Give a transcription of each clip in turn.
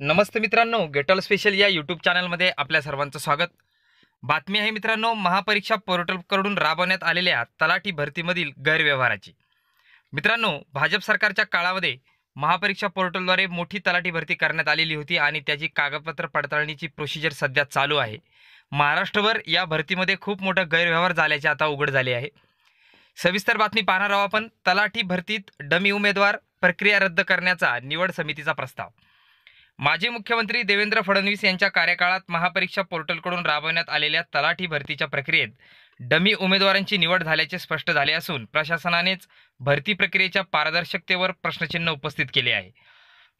नमस्ते मित्रांनो गेटल स्पेशल या यूट्यूब चॅनलमध्ये आपल्या सर्वांचं स्वागत बातमी आहे मित्रांनो महापरीक्षा पोर्टलकडून राबवण्यात आलेल्या तलाठी भरतीमधील गैरव्यवहाराची मित्रांनो भाजप सरकारच्या काळामध्ये महापरीक्षा पोर्टलद्वारे मोठी तलाठी भरती करण्यात आलेली होती आणि त्याची कागदपत्र पडताळणीची प्रोसिजर सध्या चालू आहे महाराष्ट्रभर या भरतीमध्ये खूप मोठा गैरव्यवहार झाल्याचे आता उघड झाले आहे सविस्तर बातमी पाहणार आहोत आपण तलाठी भरतीत डमी उमेदवार प्रक्रिया रद्द करण्याचा निवड समितीचा प्रस्ताव माजी मुख्यमंत्री देवेंद्र फडणवीस यांच्या कार्यकाळात महापरीक्षा पोर्टलकडून राबवण्यात आलेल्या तलाठी भरतीच्या प्रक्रियेत डमी उमेदवारांची निवड झाल्याचे स्पष्ट झाले असून प्रशासनानेच भरती प्रक्रियेच्या पारदर्शकतेवर प्रश्नचिन्ह उपस्थित केले आहे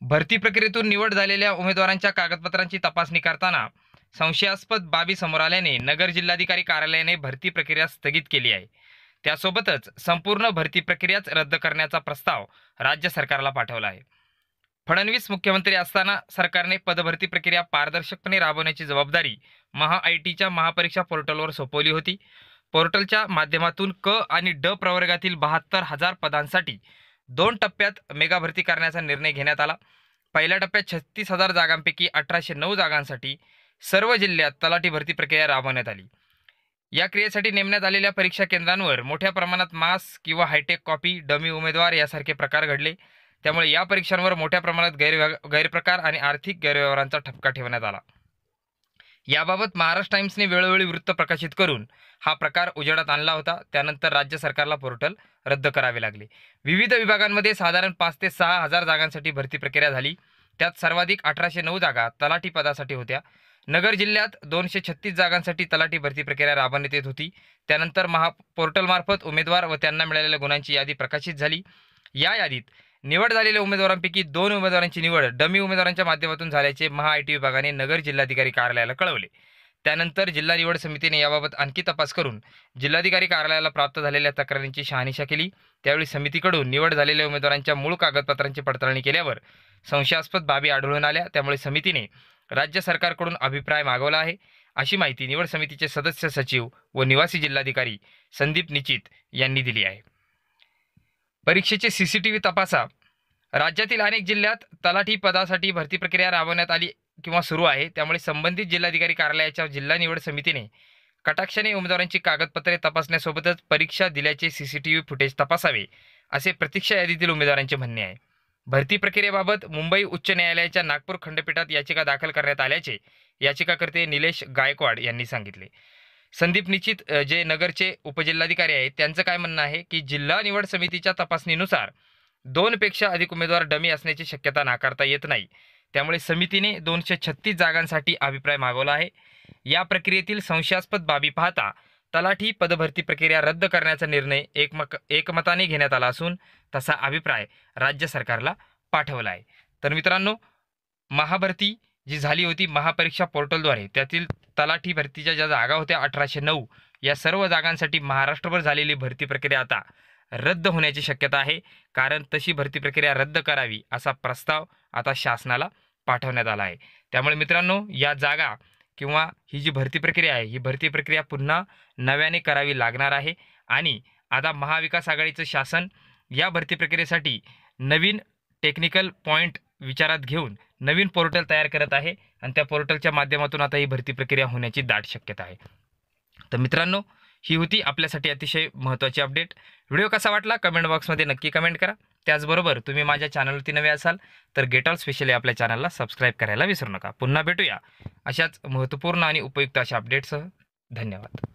भरती प्रक्रियेतून निवड झालेल्या उमेदवारांच्या कागदपत्रांची तपासणी करताना संशयास्पद बाबी समोर आल्याने नगर जिल्हाधिकारी कार्यालयाने भरती प्रक्रिया स्थगित केली आहे त्यासोबतच संपूर्ण भरती प्रक्रियाच रद्द करण्याचा प्रस्ताव राज्य सरकारला पाठवला आहे फडणवीस मुख्यमंत्री असताना सरकारने पदभरती प्रक्रिया पारदर्शकपणे राबवण्याची जबाबदारी महा आय टीच्या महापरीक्षा पोर्टलवर सोपवली होती पोर्टलच्या माध्यमातून क आणि ड प्रवर्गातील बहात्तर हजार पदांसाठी दोन टप्प्यात मेगा भरती करण्याचा निर्णय घेण्यात आला पहिल्या टप्प्यात छत्तीस हजार जागांपैकी अठराशे नऊ जागांसाठी सर्व जिल्ह्यात तलाठी भरती प्रक्रिया राबवण्यात आली या क्रियेसाठी नेमण्यात आलेल्या परीक्षा केंद्रांवर मोठ्या प्रमाणात मास किंवा हायटेक कॉपी डमी उमेदवार यासारखे प्रकार घडले त्यामुळे या परीक्षांवर मोठ्या प्रमाणात गैरव्य गैरप्रकार आणि आर्थिक गैरव्यवहारांचा ठपका ठेवण्यात आला याबाबत महाराष्ट्र टाइम्सने वेळोवेळी वृत्त प्रकाशित करून हा प्रकार उजेडात आणला होता त्यानंतर राज्य सरकारला पोर्टल रद्द करावे लागले विविध विभागांमध्ये साधारण पाच ते सहा हजार जागांसाठी भरती प्रक्रिया झाली त्यात सर्वाधिक अठराशे नऊ जागा तलाठी पदासाठी होत्या नगर जिल्ह्यात दोनशे छत्तीस जागांसाठी तलाठी भरती प्रक्रिया राबवण्यात येत होती त्यानंतर महा पोर्टलमार्फत उमेदवार व त्यांना मिळालेल्या गुणांची यादी प्रकाशित झाली या यादीत निवड झालेल्या उमेदवारांपैकी दोन उमेदवारांची निवड डमी उमेदवारांच्या माध्यमातून झाल्याचे महाआयटी विभागाने नगर जिल्हाधिकारी कार्यालयाला कळवले त्यानंतर जिल्हा निवड समितीने याबाबत आणखी तपास करून जिल्हाधिकारी कार्यालयाला प्राप्त झालेल्या तक्रारींची शहानिशा केली त्यावेळी समितीकडून निवड झालेल्या उमेदवारांच्या मूळ कागदपत्रांची पडताळणी केल्यावर संशयास्पद बाबी आढळून आल्या त्यामुळे समितीने राज्य सरकारकडून अभिप्राय मागवला आहे अशी माहिती निवड समितीचे सदस्य सचिव व निवासी जिल्हाधिकारी संदीप निचित यांनी दिली आहे परीक्षेचे सीसीटीव्ही तपासा राज्यातील अनेक जिल्ह्यात तलाठी पदासाठी भरती प्रक्रिया राबवण्यात आली किंवा सुरू आहे त्यामुळे संबंधित जिल्हाधिकारी कार्यालयाच्या जिल्हा निवड समितीने कटाक्षाने उमेदवारांची कागदपत्रे तपासण्यासोबतच परीक्षा दिल्याचे C C T V footage तपासावे असे प्रतीक्षा यादीतील उमेदवारांचे म्हणणे आहे भरती प्रक्रियेबाबत मुंबई उच्च न्यायालयाच्या नागपूर खंडपीठात याचिका दाखल करण्यात आल्याचे याचिकाकर्ते निलेश गायकवाड यांनी सांगितले संदीप निश्चित जे नगरचे उपजिल्हाधिकारी आहेत त्यांचं काय म्हणणं आहे की जिल्हा निवड समितीच्या तपासणीनुसार दोनपेक्षा अधिक उमेदवार डमी असण्याची शक्यता नाकारता येत नाही त्यामुळे समितीने दोनशे छत्तीस जागांसाठी अभिप्राय मागवला आहे या प्रक्रियेतील संशयास्पद बाबी पाहता तलाठी पदभरती प्रक्रिया रद्द करण्याचा निर्णय एकमक एकमताने घेण्यात आला असून तसा अभिप्राय राज्य सरकारला पाठवला आहे तर मित्रांनो महाभरती जी झाली होती महापरीक्षा पोर्टलद्वारे त्यातील तलाठी भरतीच्या ज्या जागा होत्या अठराशे नऊ या सर्व जागांसाठी महाराष्ट्रभर झालेली भरती प्रक्रिया आता रद्द होण्याची शक्यता आहे कारण तशी भरती प्रक्रिया रद्द करावी असा प्रस्ताव आता शासनाला पाठवण्यात आला आहे त्यामुळे मित्रांनो या जागा किंवा ही जी भरती प्रक्रिया आहे ही भरती प्रक्रिया पुन्हा नव्याने करावी लागणार आहे आणि आता महाविकास आघाडीचं शासन या भरती प्रक्रियेसाठी नवीन टेक्निकल पॉईंट विचारात घेऊन नवीन पोर्टल तयार करत आहे आणि त्या पोर्टलच्या माध्यमातून आता ही भरती प्रक्रिया होण्याची दाट शक्यता आहे तर मित्रांनो ही होती आपल्यासाठी अतिशय महत्त्वाची अपडेट व्हिडिओ कसा वाटला कमेंट बॉक्समध्ये नक्की कमेंट करा त्याचबरोबर तुम्ही माझ्या चॅनलवरती नवे असाल तर गेट ऑल स्पेशली आपल्या चॅनलला सबस्क्राईब करायला विसरू नका पुन्हा भेटूया अशाच महत्त्वपूर्ण आणि उपयुक्त अशा अपडेटसह धन्यवाद